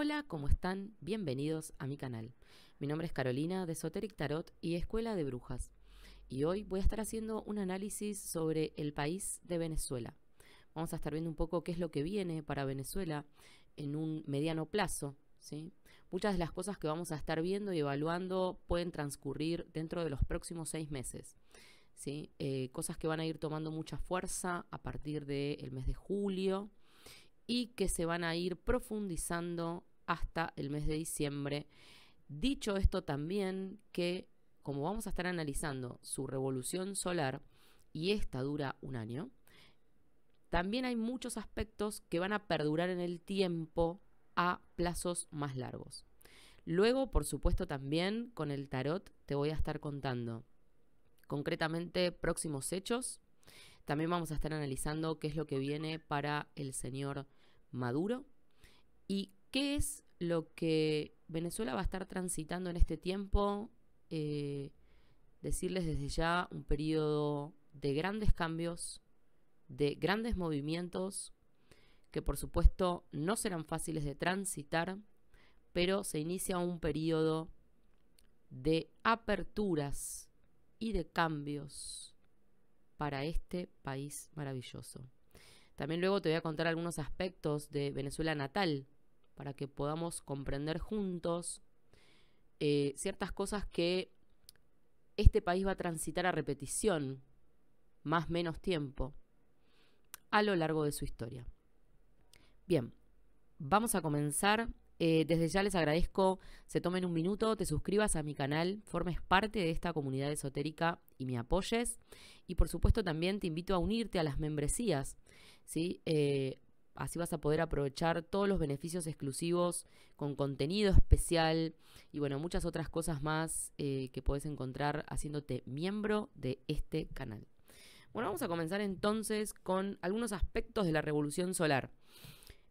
Hola, ¿cómo están? Bienvenidos a mi canal. Mi nombre es Carolina de Soteric Tarot y Escuela de Brujas. Y hoy voy a estar haciendo un análisis sobre el país de Venezuela. Vamos a estar viendo un poco qué es lo que viene para Venezuela en un mediano plazo. ¿sí? Muchas de las cosas que vamos a estar viendo y evaluando pueden transcurrir dentro de los próximos seis meses. ¿sí? Eh, cosas que van a ir tomando mucha fuerza a partir del mes de julio y que se van a ir profundizando hasta el mes de diciembre. Dicho esto también que, como vamos a estar analizando su revolución solar, y esta dura un año, también hay muchos aspectos que van a perdurar en el tiempo a plazos más largos. Luego, por supuesto, también con el tarot te voy a estar contando concretamente próximos hechos. También vamos a estar analizando qué es lo que viene para el señor Maduro y ¿Qué es lo que Venezuela va a estar transitando en este tiempo? Eh, decirles desde ya un periodo de grandes cambios, de grandes movimientos, que por supuesto no serán fáciles de transitar, pero se inicia un periodo de aperturas y de cambios para este país maravilloso. También luego te voy a contar algunos aspectos de Venezuela natal, para que podamos comprender juntos eh, ciertas cosas que este país va a transitar a repetición, más menos tiempo, a lo largo de su historia. Bien, vamos a comenzar. Eh, desde ya les agradezco, se tomen un minuto, te suscribas a mi canal, formes parte de esta comunidad esotérica y me apoyes. Y por supuesto también te invito a unirte a las membresías. ¿sí? Eh, así vas a poder aprovechar todos los beneficios exclusivos con contenido especial y bueno, muchas otras cosas más eh, que puedes encontrar haciéndote miembro de este canal. Bueno, vamos a comenzar entonces con algunos aspectos de la revolución solar.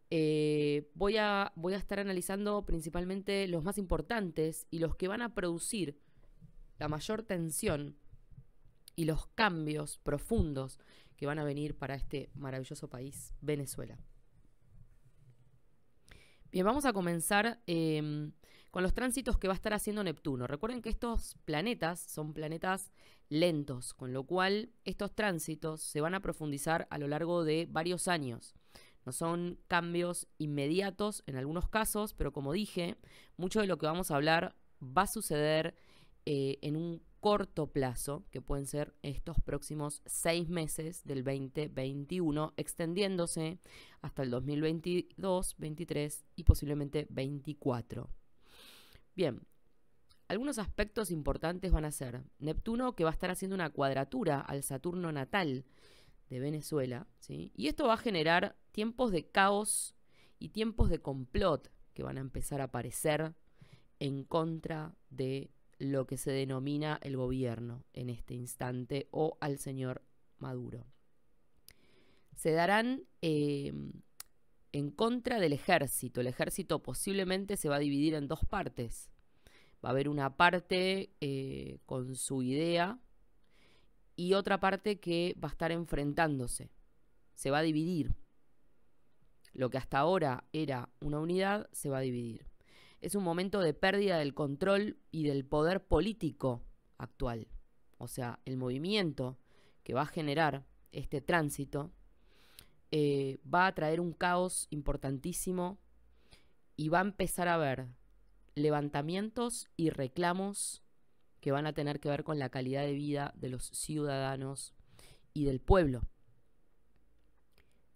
Eh, voy a estar analizando principalmente los más importantes y los que van a producir la mayor tensión y los cambios profundos que van a venir para este maravilloso país, Venezuela. Bien, vamos a comenzar em, con los tránsitos que va a estar haciendo Neptuno. Recuerden que estos planetas son planetas lentos, con lo cual estos tránsitos se van a profundizar a lo largo de varios años. No son cambios inmediatos en algunos casos, pero como dije, mucho de lo que vamos a hablar va a suceder eh, en un corto plazo, que pueden ser estos próximos seis meses del 2021, extendiéndose hasta el 2022, 23 y posiblemente 24. Bien, algunos aspectos importantes van a ser Neptuno, que va a estar haciendo una cuadratura al Saturno natal de Venezuela, ¿sí? y esto va a generar tiempos de caos y tiempos de complot que van a empezar a aparecer en contra de lo que se denomina el gobierno en este instante o al señor Maduro. Se darán em, en contra del ejército. El ejército posiblemente se va a dividir en dos partes. Va a haber una parte eh, con su idea y otra parte que va a estar enfrentándose. Se va a dividir. Lo que hasta ahora era una unidad se va a dividir es un momento de pérdida del control y del poder político actual. O sea, el movimiento que va a generar este tránsito eh, va a traer un caos importantísimo y va a empezar a haber levantamientos y reclamos que van a tener que ver con la calidad de vida de los ciudadanos y del pueblo.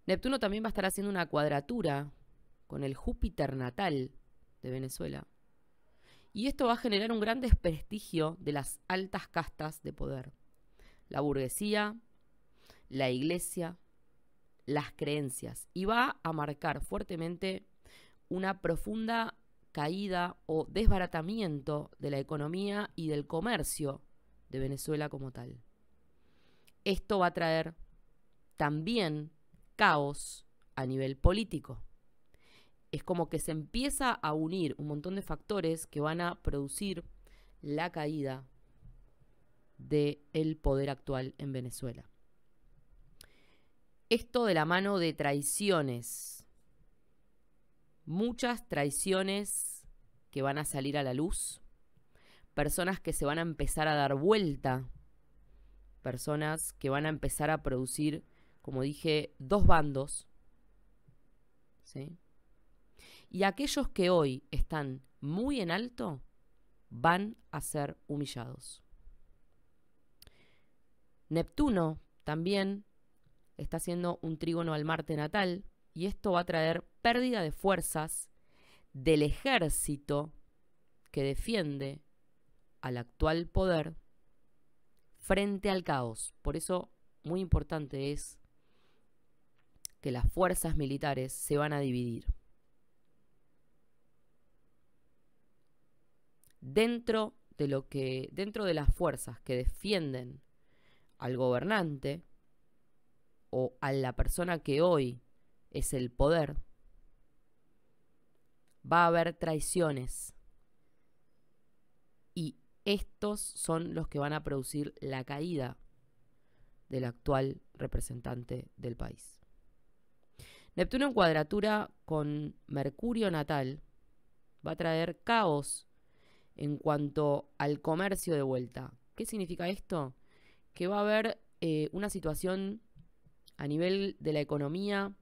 Neptuno también va a estar haciendo una cuadratura con el Júpiter natal, de Venezuela. Y esto va a generar un gran desprestigio de las altas castas de poder. La burguesía, la iglesia, las creencias. Y va a marcar fuertemente una profunda caída o desbaratamiento de la economía y del comercio de Venezuela como tal. Esto va a traer también caos a nivel político es como que se empieza a unir un montón de factores que van a producir la caída del poder actual en Venezuela. Esto de la mano de traiciones, muchas traiciones que van a salir a la luz, personas que se van a empezar a dar vuelta, personas que van a empezar a producir, como dije, dos bandos, ¿sí? Y aquellos que hoy están muy en alto van a ser humillados. Neptuno también está haciendo un trígono al Marte natal y esto va a traer pérdida de fuerzas del ejército que defiende al actual poder frente al caos. Por eso muy importante es que las fuerzas militares se van a dividir. dentro de lo que dentro de las fuerzas que defienden al gobernante o a la persona que hoy es el poder va a haber traiciones y estos son los que van a producir la caída del actual representante del país. Neptuno en cuadratura con Mercurio natal va a traer caos en cuanto al comercio de vuelta. ¿Qué significa esto? Que va a haber eh, una situación a nivel de la economía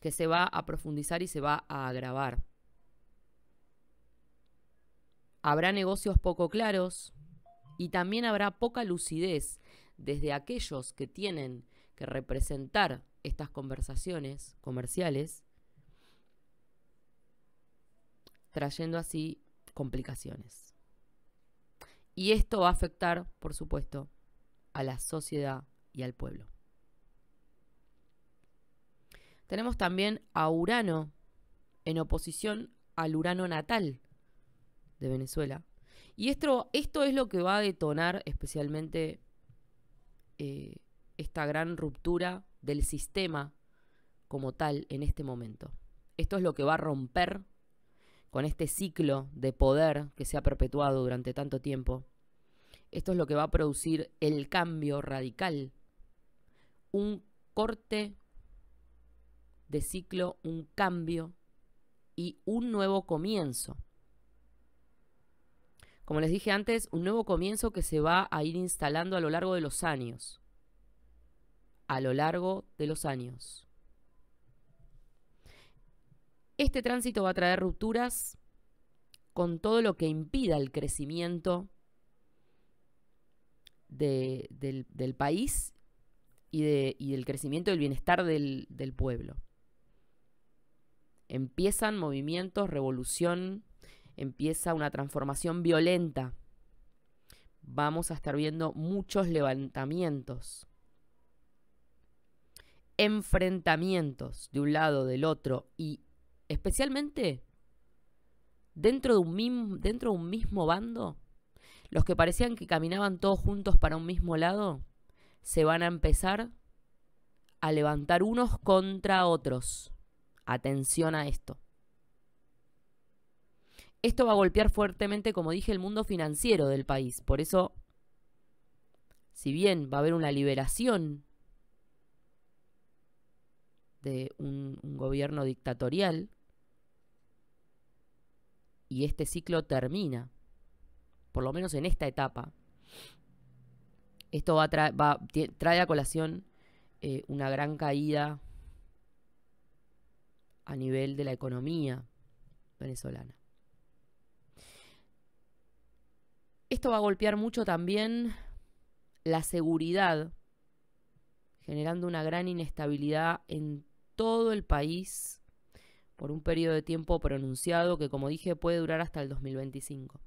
que se va a profundizar y se va a agravar. Habrá negocios poco claros y también habrá poca lucidez desde aquellos que tienen que representar estas conversaciones comerciales, trayendo así complicaciones. Y esto va a afectar, por supuesto, a la sociedad y al pueblo. Tenemos también a Urano en oposición al Urano natal de Venezuela. Y esto, esto es lo que va a detonar especialmente eh, esta gran ruptura del sistema como tal en este momento. Esto es lo que va a romper con este ciclo de poder que se ha perpetuado durante tanto tiempo, esto es lo que va a producir el cambio radical, un corte de ciclo, un cambio y un nuevo comienzo. Como les dije antes, un nuevo comienzo que se va a ir instalando a lo largo de los años. A lo largo de los años. Este tránsito va a traer rupturas con todo lo que impida el crecimiento del, país y, de, del crecimiento del bienestar del, del pueblo. Empiezan movimientos, revolución, empieza una transformación violenta. Vamos a estar viendo muchos levantamientos, enfrentamientos de un lado, del otro y Especialmente dentro de un, dentro de un mismo bando, los que parecían que caminaban todos juntos para un mismo lado, se van a empezar a levantar unos contra otros. Atención a esto. Esto va a golpear fuertemente, como dije, el mundo financiero del país. Por eso, si bien va a haber una liberación de un gobierno dictatorial, y este ciclo termina, por lo menos en esta etapa, esto va, trae a colación eh, una gran caída a nivel de la economía venezolana. Esto va a golpear mucho también la seguridad, generando una gran inestabilidad en todo el país por un periodo de tiempo pronunciado que, como dije, puede durar hasta el 2025.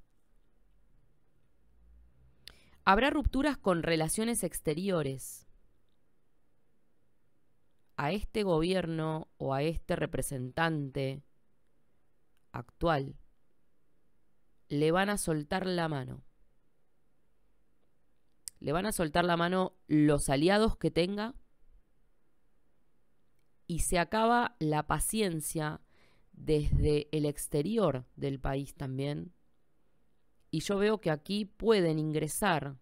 Habrá rupturas con relaciones exteriores. A este gobierno o a este representante actual le van a soltar la mano. Le van a soltar la mano los aliados que tenga y se acaba la paciencia desde el exterior del país también. Y yo veo que aquí pueden ingresar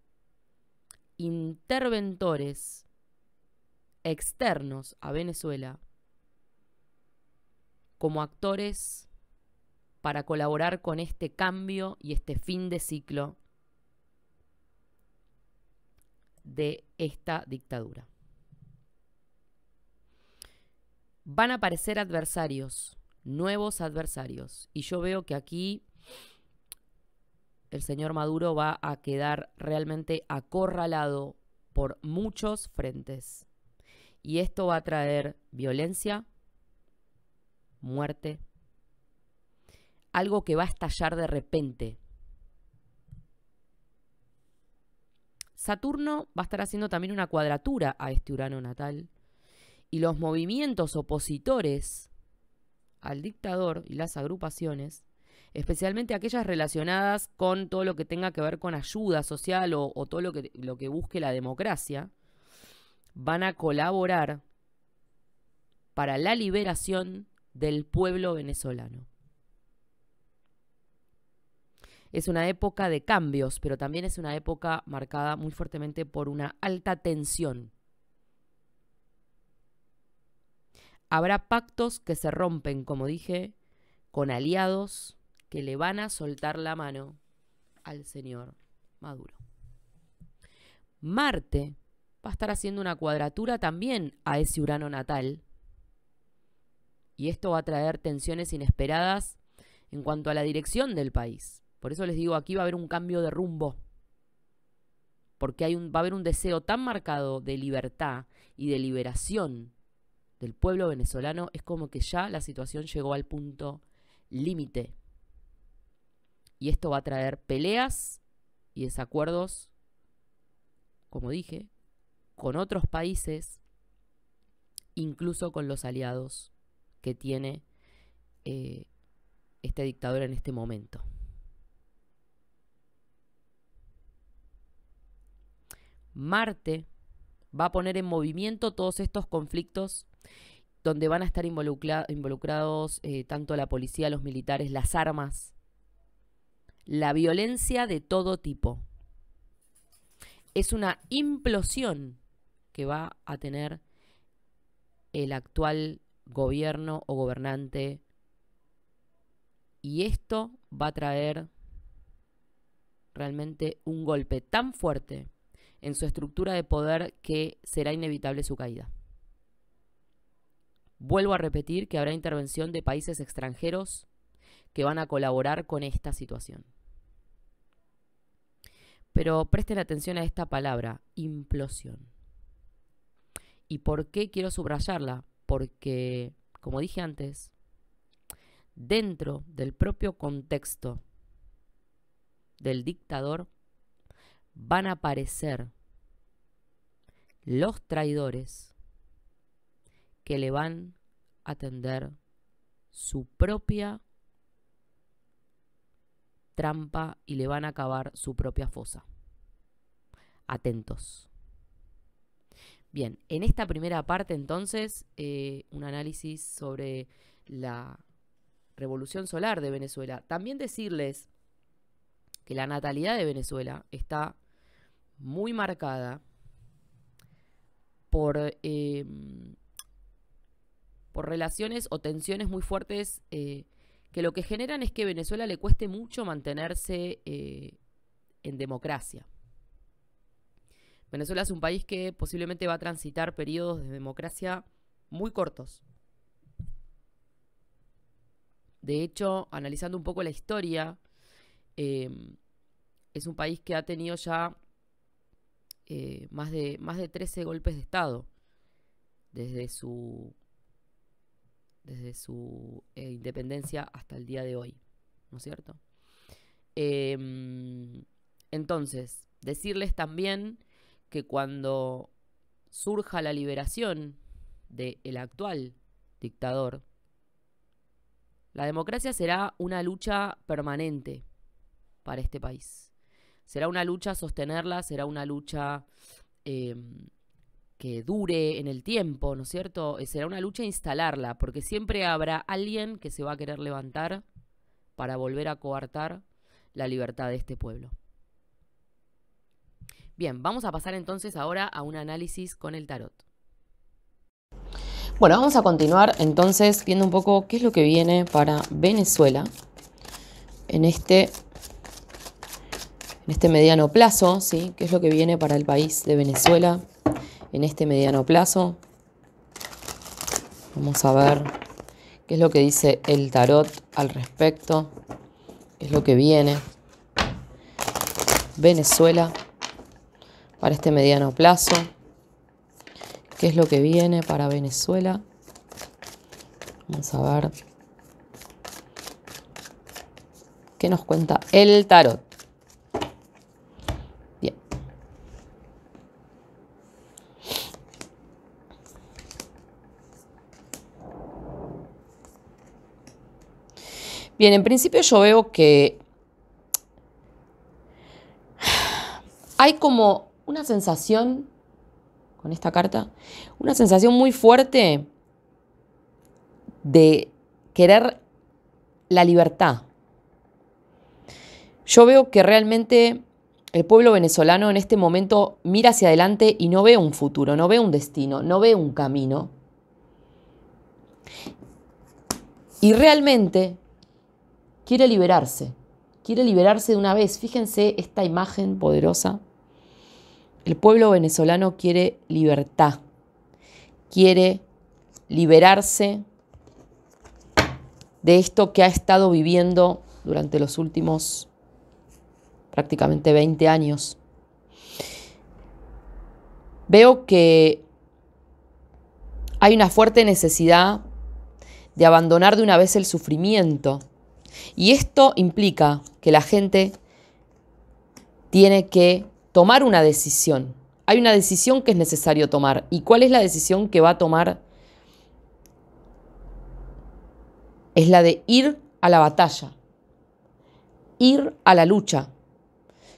interventores externos a Venezuela como actores para colaborar con este cambio y este fin de ciclo de esta dictadura. Van a aparecer adversarios nuevos adversarios. Y yo veo que aquí el señor Maduro va a quedar realmente acorralado por muchos frentes. Y esto va a traer violencia, muerte, algo que va a estallar de repente. Saturno va a estar haciendo también una cuadratura a este Urano natal y los movimientos opositores al dictador y las agrupaciones, especialmente aquellas relacionadas con todo lo que tenga que ver con ayuda social o, todo lo que, lo que busque la democracia, van a colaborar para la liberación del pueblo venezolano. Es una época de cambios, pero también es una época marcada muy fuertemente por una alta tensión Habrá pactos que se rompen, como dije, con aliados que le van a soltar la mano al señor Maduro. Marte va a estar haciendo una cuadratura también a ese Urano natal. Y esto va a traer tensiones inesperadas en cuanto a la dirección del país. Por eso les digo, aquí va a haber un cambio de rumbo. Porque hay va a haber un deseo tan marcado de libertad y de liberación del pueblo venezolano, es como que ya la situación llegó al punto límite. Y esto va a traer peleas y desacuerdos, como dije, con otros países, incluso con los aliados que tiene eh, esta dictadura en este momento. Marte va a poner en movimiento todos estos conflictos donde van a estar involucrados eh, tanto la policía, los militares, las armas, la violencia de todo tipo. Es una implosión que va a tener el actual gobierno o gobernante y esto va a traer realmente un golpe tan fuerte en su estructura de poder que será inevitable su caída. Vuelvo a repetir que habrá intervención de países extranjeros que van a colaborar con esta situación. Pero presten atención a esta palabra, implosión. ¿Y por qué quiero subrayarla? Porque, como dije antes, dentro del propio contexto del dictador van a aparecer los traidores que le van a tender su propia trampa y le van a acabar su propia fosa. Atentos. Bien, en esta primera parte entonces, eh, un análisis sobre la revolución solar de Venezuela. También decirles que la natalidad de Venezuela está muy marcada por eh, por relaciones o tensiones muy fuertes eh, que lo que generan es que Venezuela le cueste mucho mantenerse eh, en democracia. Venezuela es un país que posiblemente va a transitar periodos de democracia muy cortos. De hecho, analizando un poco la historia, eh, es un país que ha tenido ya más, de, más de 13 golpes de Estado desde su desde su eh, independencia hasta el día de hoy, ¿no es cierto? Em, entonces, decirles también que cuando surja la liberación del actual dictador, la democracia será una lucha permanente para este país. Será una lucha sostenerla, será una lucha em, que dure en el tiempo, ¿no es cierto? Eh, será una lucha instalarla, porque siempre habrá alguien que se va a querer levantar para volver a coartar la libertad de este pueblo. Bien, vamos a pasar entonces ahora a un análisis con el tarot. Bueno, vamos a continuar entonces viendo un poco qué es lo que viene para Venezuela en este, en este mediano plazo, ¿sí? ¿Qué es lo que viene para el país de Venezuela? en este mediano plazo. Vamos a ver qué es lo que dice el tarot al respecto, qué es lo que viene. Venezuela para este mediano plazo, qué es lo que viene para Venezuela. Vamos a ver qué nos cuenta el tarot. Bien, en principio yo veo que hay como una sensación, con esta carta, una sensación muy fuerte de querer la libertad. Yo veo que realmente el pueblo venezolano en este momento mira hacia adelante y no ve un futuro, no ve un destino, no ve un camino. Y realmente Quiere liberarse, quiere liberarse de una vez. Fíjense esta imagen poderosa. El pueblo venezolano quiere libertad, quiere liberarse de esto que ha estado viviendo durante los últimos prácticamente 20 años. Veo que hay una fuerte necesidad de abandonar de una vez el sufrimiento y esto implica que la gente tiene que tomar una decisión. Hay una decisión que es necesario tomar. ¿Y cuál es la decisión que va a tomar? Es la de ir a la batalla, ir a la lucha.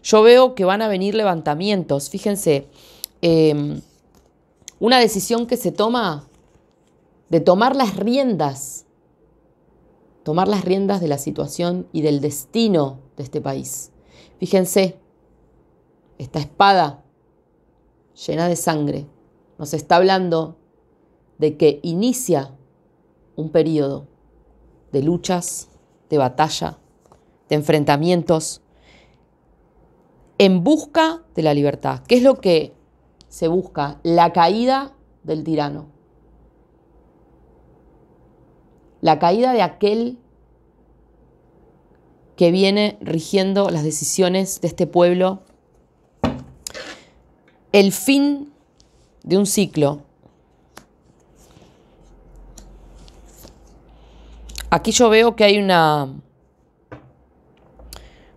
Yo veo que van a venir levantamientos. Fíjense, em, una decisión que se toma de tomar las riendas tomar las riendas de la situación y del destino de este país. Fíjense, esta espada llena de sangre nos está hablando de que inicia un periodo de luchas, de batalla, de enfrentamientos, en busca de la libertad. ¿Qué es lo que se busca? La caída del tirano. La caída de aquel que viene rigiendo las decisiones de este pueblo. El fin de un ciclo. Aquí yo veo que hay una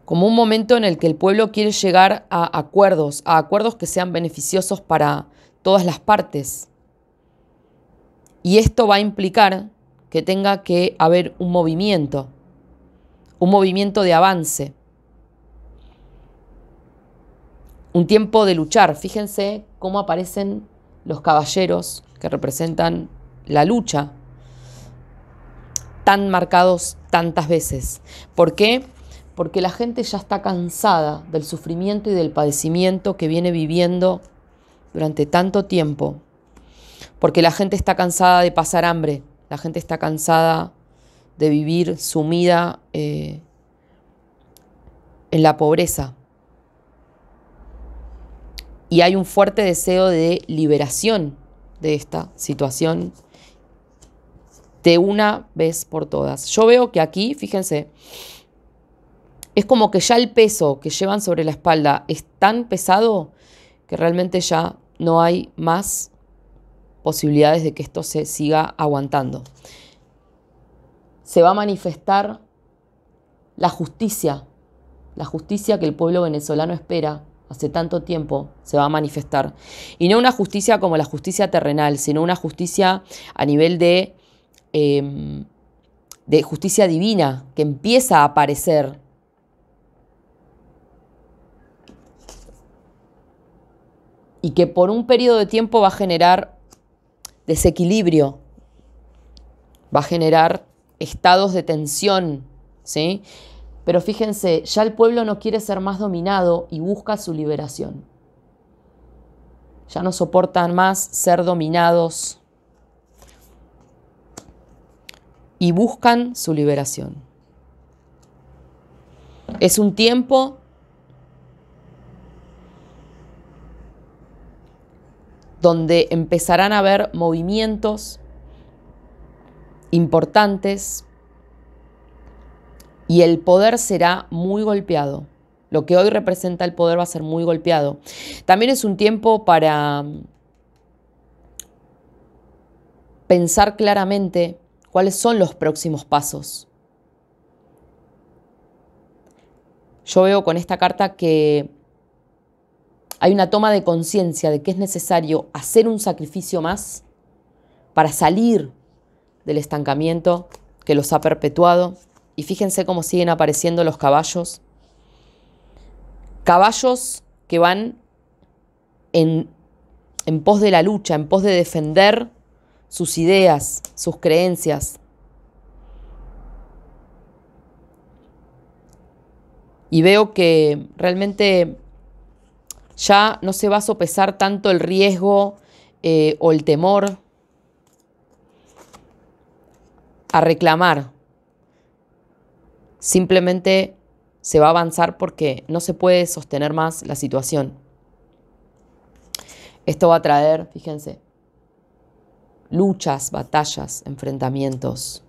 como un momento en el que el pueblo quiere llegar a acuerdos, a acuerdos que sean beneficiosos para todas las partes. Y esto va a implicar que tenga que haber un movimiento, un movimiento de avance, un tiempo de luchar. Fíjense cómo aparecen los caballeros que representan la lucha, tan marcados tantas veces. ¿Por qué? Porque la gente ya está cansada del sufrimiento y del padecimiento que viene viviendo durante tanto tiempo. Porque la gente está cansada de pasar hambre, la gente está cansada de vivir sumida eh, en la pobreza. Y hay un fuerte deseo de liberación de esta situación de una vez por todas. Yo veo que aquí, fíjense, es como que ya el peso que llevan sobre la espalda es tan pesado que realmente ya no hay más posibilidades de que esto se siga aguantando. Se va a manifestar la justicia, la justicia que el pueblo venezolano espera hace tanto tiempo, se va a manifestar. Y no una justicia como la justicia terrenal, sino una justicia a nivel de, em, de justicia divina que empieza a aparecer y que por un periodo de tiempo va a generar desequilibrio, va a generar estados de tensión, ¿sí? Pero fíjense, ya el pueblo no quiere ser más dominado y busca su liberación. Ya no soportan más ser dominados y buscan su liberación. Es un tiempo donde empezarán a haber movimientos importantes y el poder será muy golpeado. Lo que hoy representa el poder va a ser muy golpeado. También es un tiempo para pensar claramente cuáles son los próximos pasos. Yo veo con esta carta que hay una toma de conciencia de que es necesario hacer un sacrificio más para salir del estancamiento que los ha perpetuado. Y fíjense cómo siguen apareciendo los caballos. Caballos que van en, en pos de la lucha, en pos de defender sus ideas, sus creencias. Y veo que realmente ya no se va a sopesar tanto el riesgo eh, o el temor a reclamar. Simplemente se va a avanzar porque no se puede sostener más la situación. Esto va a traer, fíjense, luchas, batallas, enfrentamientos.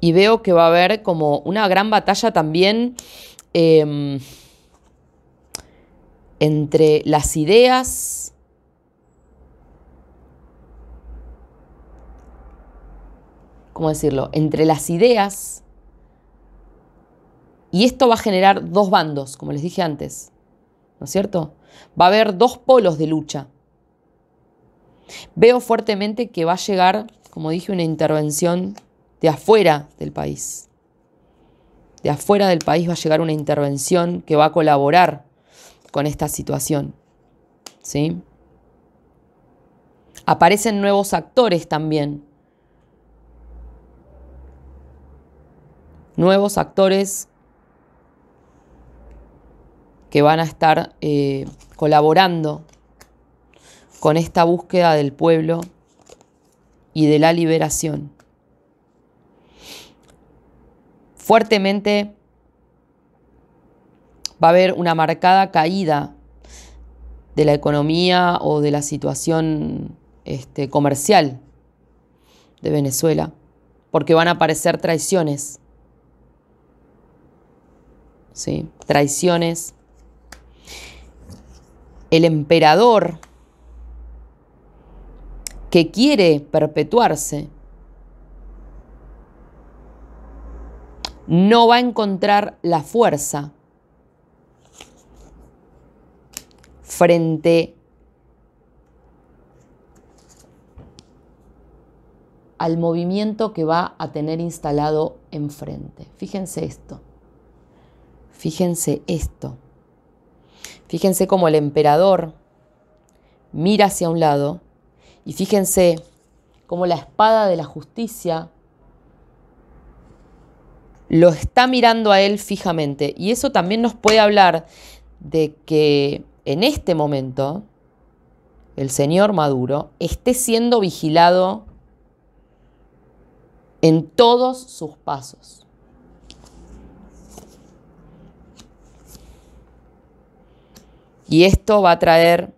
Y veo que va a haber como una gran batalla también Em, entre las ideas, ¿cómo decirlo? Entre las ideas, y esto va a generar dos bandos, como les dije antes, ¿no es cierto? Va a haber dos polos de lucha. Veo fuertemente que va a llegar, como dije, una intervención de afuera del país de afuera del país va a llegar una intervención que va a colaborar con esta situación. ¿Sí? Aparecen nuevos actores también. Nuevos actores que van a estar eh, colaborando con esta búsqueda del pueblo y de la liberación. fuertemente va a haber una marcada caída de la economía o de la situación este, comercial de Venezuela, porque van a aparecer traiciones. Traiciones. El emperador que quiere perpetuarse no va a encontrar la fuerza frente al movimiento que va a tener instalado enfrente. Fíjense esto. Fíjense esto. Fíjense cómo el emperador mira hacia un lado y fíjense cómo la espada de la justicia lo está mirando a él fijamente. Y eso también nos puede hablar de que en este momento el señor Maduro esté siendo vigilado en todos sus pasos. Y esto va a traer,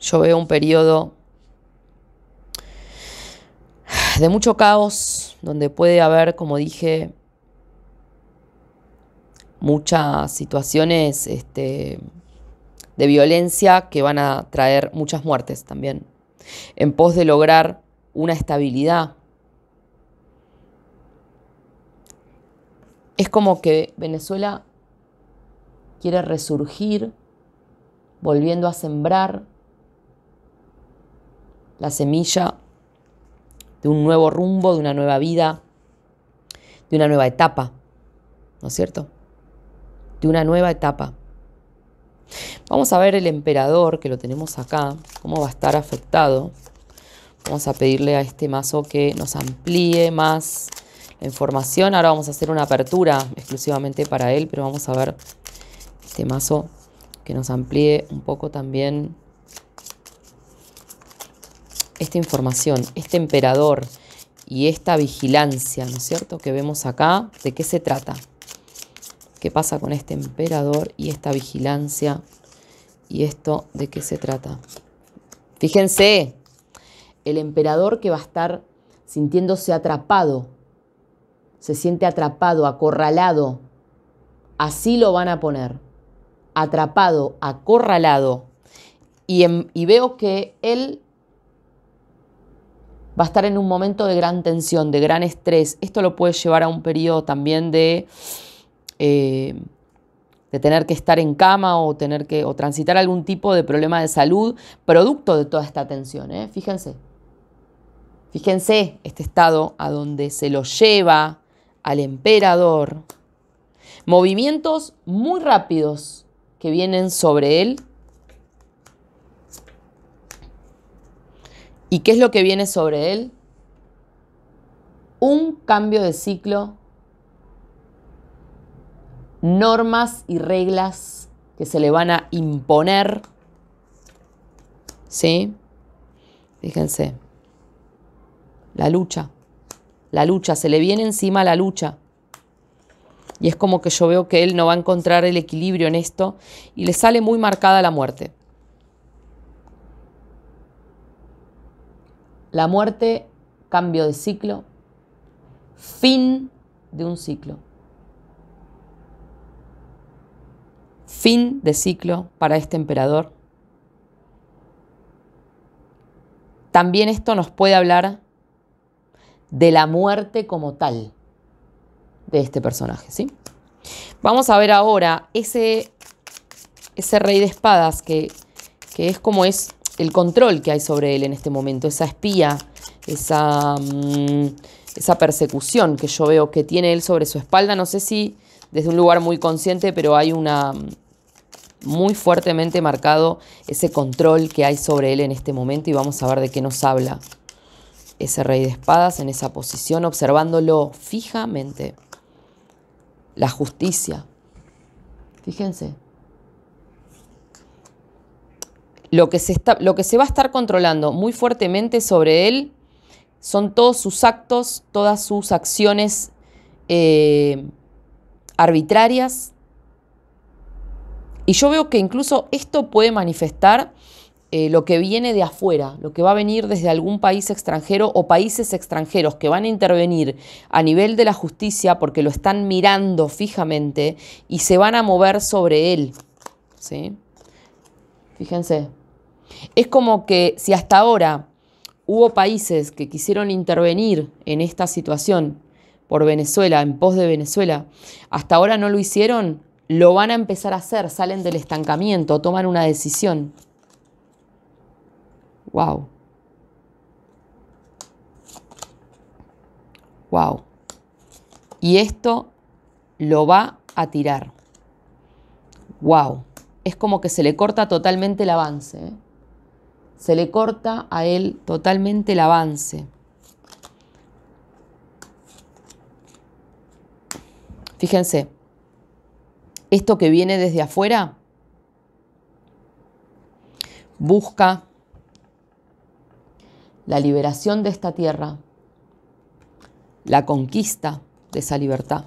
yo veo un periodo Ah, de mucho caos, donde puede haber, como dije, muchas situaciones este, de violencia que van a traer muchas muertes también, en pos de lograr una estabilidad. Es como que Venezuela quiere resurgir, volviendo a sembrar la semilla de un nuevo rumbo, de una nueva vida, de una nueva etapa, ¿no es cierto? De una nueva etapa. Vamos a ver el emperador, que lo tenemos acá, cómo va a estar afectado. Vamos a pedirle a este mazo que nos amplíe más la información. Ahora vamos a hacer una apertura exclusivamente para él, pero vamos a ver este mazo que nos amplíe un poco también esta información, este emperador y esta vigilancia, ¿no es cierto?, que vemos acá, ¿de qué se trata? ¿Qué pasa con este emperador y esta vigilancia? ¿Y esto de qué se trata? Fíjense, el emperador que va a estar sintiéndose atrapado, se siente atrapado, acorralado, así lo van a poner, atrapado, acorralado. Y, em, veo que él va a estar en un momento de gran tensión, de gran estrés. Esto lo puede llevar a un periodo también de, eh, de tener que estar en cama o, tener que, o transitar algún tipo de problema de salud producto de toda esta tensión. ¿eh? Fíjense, fíjense este estado a donde se lo lleva al emperador. Movimientos muy rápidos que vienen sobre él ¿Y qué es lo que viene sobre él? Un cambio de ciclo, normas y reglas que se le van a imponer. ¿Sí? Fíjense. La lucha. La lucha. Se le viene encima la lucha. Y es como que yo veo que él no va a encontrar el equilibrio en esto y le sale muy marcada la muerte. La muerte, cambio de ciclo, fin de un ciclo. Fin de ciclo para este emperador. También esto nos puede hablar de la muerte como tal de este personaje, ¿sí? Vamos a ver ahora ese, ese rey de espadas que, que es como es el control que hay sobre él en este momento, esa espía, esa, mm, esa persecución que yo veo que tiene él sobre su espalda, no sé si desde un lugar muy consciente, pero hay una mm, muy fuertemente marcado ese control que hay sobre él en este momento y vamos a ver de qué nos habla ese rey de espadas en esa posición, observándolo fijamente. La justicia. Fíjense, Lo que, se está, lo que se va a estar controlando muy fuertemente sobre él son todos sus actos, todas sus acciones eh, arbitrarias. Y yo veo que incluso esto puede manifestar eh, lo que viene de afuera, lo que va a venir desde algún país extranjero o países extranjeros que van a intervenir a nivel de la justicia porque lo están mirando fijamente y se van a mover sobre él. Fíjense, es como que si hasta ahora hubo países que quisieron intervenir en esta situación por Venezuela, en pos de Venezuela, hasta ahora no lo hicieron, lo van a empezar a hacer, salen del estancamiento, toman una decisión. Wow. Wow. Y esto lo va a tirar. Wow. Es como que se le corta totalmente el avance. ¿eh? se le corta a él totalmente el avance. Fíjense, esto que viene desde afuera busca la liberación de esta tierra, la conquista de esa libertad,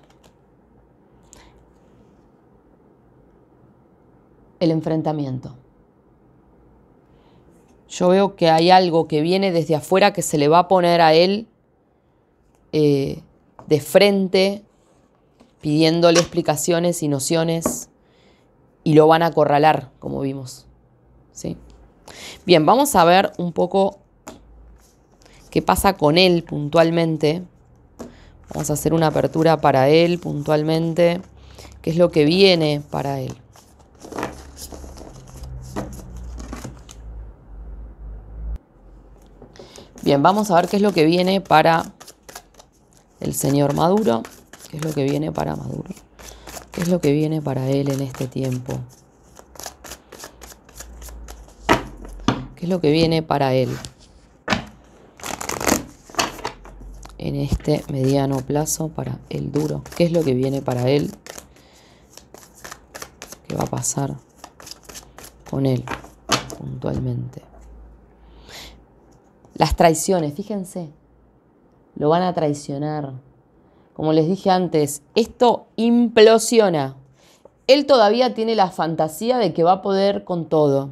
el enfrentamiento. Yo veo que hay algo que viene desde afuera que se le va a poner a él eh, de frente, pidiéndole explicaciones y nociones, y lo van a acorralar, como vimos. ¿Sí? Bien, vamos a ver un poco qué pasa con él puntualmente. Vamos a hacer una apertura para él puntualmente. ¿Qué es lo que viene para él? Bien, vamos a ver qué es lo que viene para el señor Maduro. ¿Qué es lo que viene para Maduro? ¿Qué es lo que viene para él en este tiempo? ¿Qué es lo que viene para él en este mediano plazo para el duro? ¿Qué es lo que viene para él? ¿Qué va a pasar con él puntualmente? Las traiciones, fíjense, lo van a traicionar. Como les dije antes, esto implosiona. Él todavía tiene la fantasía de que va a poder con todo.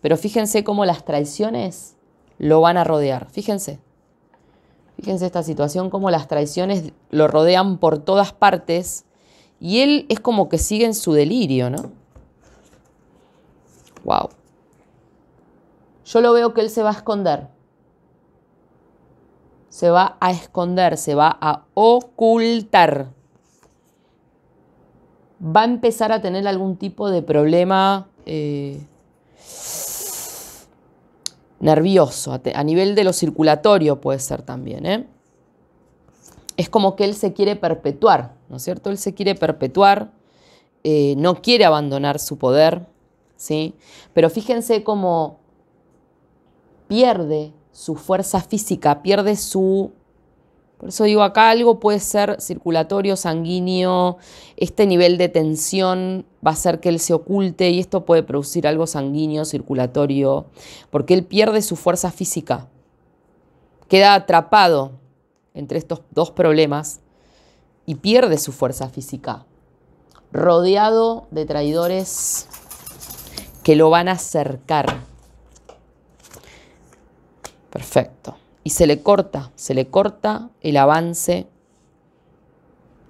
Pero fíjense cómo las traiciones lo van a rodear. Fíjense. Fíjense esta situación, cómo las traiciones lo rodean por todas partes. Y él es como que sigue en su delirio, ¿no? Wow. Yo lo veo que él se va a esconder se va a esconder, se va a ocultar. Va a empezar a tener algún tipo de problema eh, nervioso, a, nivel de lo circulatorio puede ser también. ¿eh? Es como que él se quiere perpetuar, ¿no es cierto? Él se quiere perpetuar, eh, no quiere abandonar su poder, ¿sí? Pero fíjense cómo pierde su fuerza física, pierde su... Por eso digo, acá algo puede ser circulatorio, sanguíneo, este nivel de tensión va a hacer que él se oculte y esto puede producir algo sanguíneo, circulatorio, porque él pierde su fuerza física, queda atrapado entre estos dos problemas y pierde su fuerza física, rodeado de traidores que lo van a acercar. Perfecto. Y se le corta, se le corta el avance.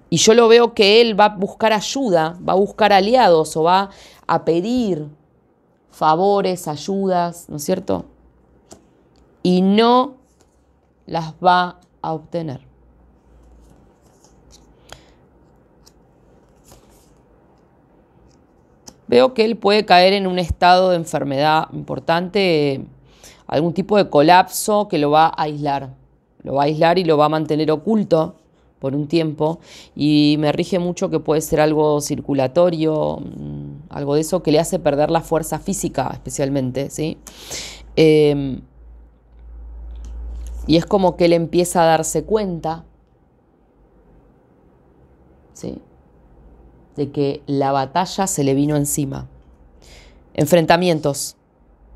Y yo lo veo que él va a buscar ayuda, va a buscar aliados o va a pedir favores, ayudas, ¿no es cierto? Y no las va a obtener. Veo que él puede caer en un estado de enfermedad importante algún tipo de colapso que lo va a aislar. Lo va a aislar y lo va a mantener oculto por un tiempo. Y me rige mucho que puede ser algo circulatorio, mm, algo de eso que le hace perder la fuerza física especialmente. ¿sí? Em, y es como que él empieza a darse cuenta ¿sí? de que la batalla se le vino encima. Enfrentamientos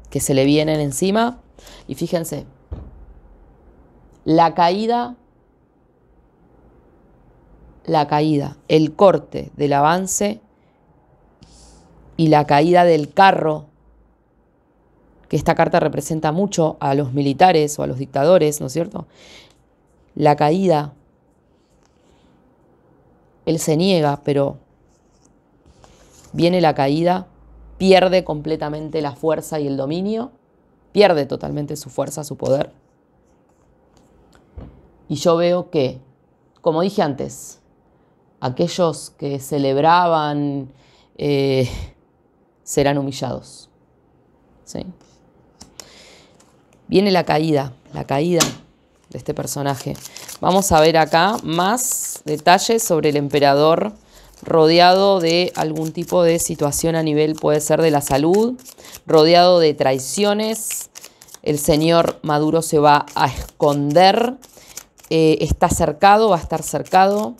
que se le vienen encima y fíjense, la caída, la caída, el corte del avance y la caída del carro, que esta carta representa mucho a los militares o a los dictadores, ¿no es cierto? La caída, él se niega, pero viene la caída, pierde completamente la fuerza y el dominio pierde totalmente su fuerza, su poder. Y yo veo que, como dije antes, aquellos que celebraban eh, serán humillados. ¿Sí? Viene la caída, la caída de este personaje. Vamos a ver acá más detalles sobre el emperador rodeado de algún tipo de situación a nivel, puede ser de la salud, rodeado de traiciones. El señor Maduro se va a esconder, eh, está cercado, va a estar cercado,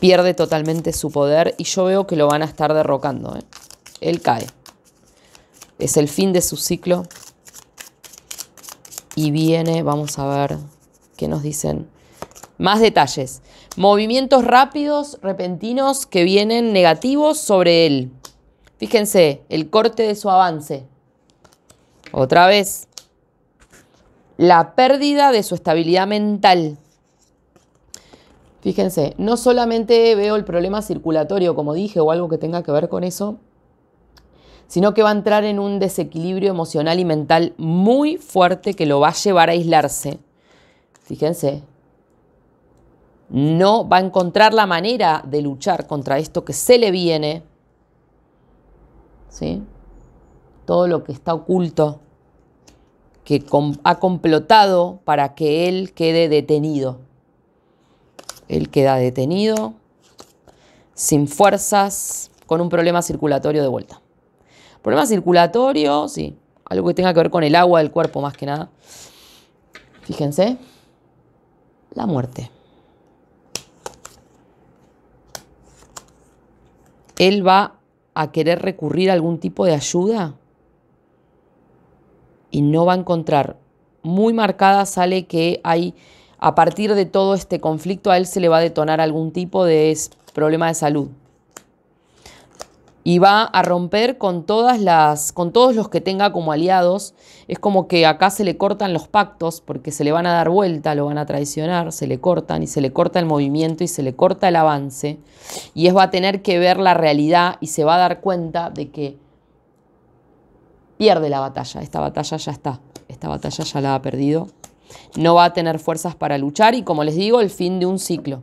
pierde totalmente su poder y yo veo que lo van a estar derrocando. ¿eh? Él cae. Es el fin de su ciclo. Y viene, vamos a ver qué nos dicen. Más detalles. Movimientos rápidos, repentinos, que vienen negativos sobre él. Fíjense, el corte de su avance. Otra vez, la pérdida de su estabilidad mental. Fíjense, no solamente veo el problema circulatorio, como dije, o algo que tenga que ver con eso, sino que va a entrar en un desequilibrio emocional y mental muy fuerte que lo va a llevar a aislarse. Fíjense, no va a encontrar la manera de luchar contra esto que se le viene, ¿sí? todo lo que está oculto, que ha complotado para que él quede detenido. Él queda detenido, sin fuerzas, con un problema circulatorio de vuelta. Problema circulatorio, sí, algo que tenga que ver con el agua del cuerpo más que nada. Fíjense, la muerte. él va a querer recurrir a algún tipo de ayuda y no va a encontrar. Muy marcada sale que hay, a partir de todo este conflicto, a él se le va a detonar algún tipo de problema de salud y va a romper con todas las con todos los que tenga como aliados. Es como que acá se le cortan los pactos porque se le van a dar vuelta, lo van a traicionar, se le cortan y se le corta el movimiento y se le corta el avance y es va a tener que ver la realidad y se va a dar cuenta de que pierde la batalla, esta batalla ya está, esta batalla ya la ha perdido. No va a tener fuerzas para luchar y como les digo, el fin de un ciclo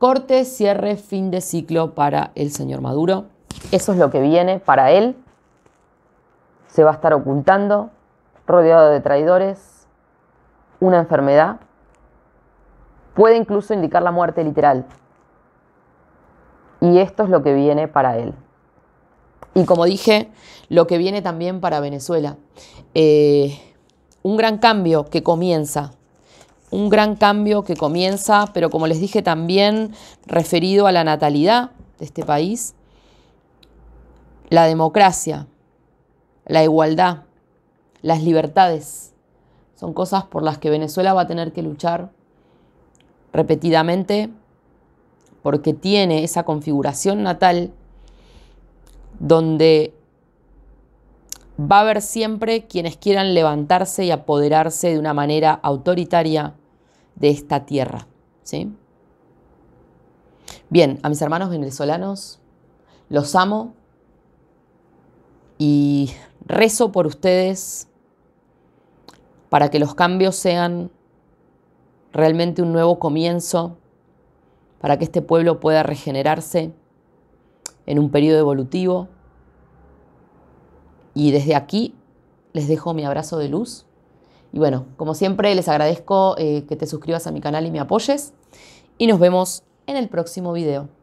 corte, cierre, fin de ciclo para el señor Maduro. Eso es lo que viene para él. Se va a estar ocultando, rodeado de traidores, una enfermedad. Puede incluso indicar la muerte literal. Y esto es lo que viene para él. Y como dije, lo que viene también para Venezuela. Eh, un gran cambio que comienza un gran cambio que comienza, pero como les dije también, referido a la natalidad de este país, la democracia, la igualdad, las libertades. Son cosas por las que Venezuela va a tener que luchar repetidamente porque tiene esa configuración natal donde va a haber siempre quienes quieran levantarse y apoderarse de una manera autoritaria de esta tierra. ¿sí? Bien, a mis hermanos venezolanos, los amo y rezo por ustedes para que los cambios sean realmente un nuevo comienzo, para que este pueblo pueda regenerarse en un periodo evolutivo y desde aquí les dejo mi abrazo de luz. Y bueno, como siempre, les agradezco eh, que te suscribas a mi canal y me apoyes. Y nos vemos en el próximo video.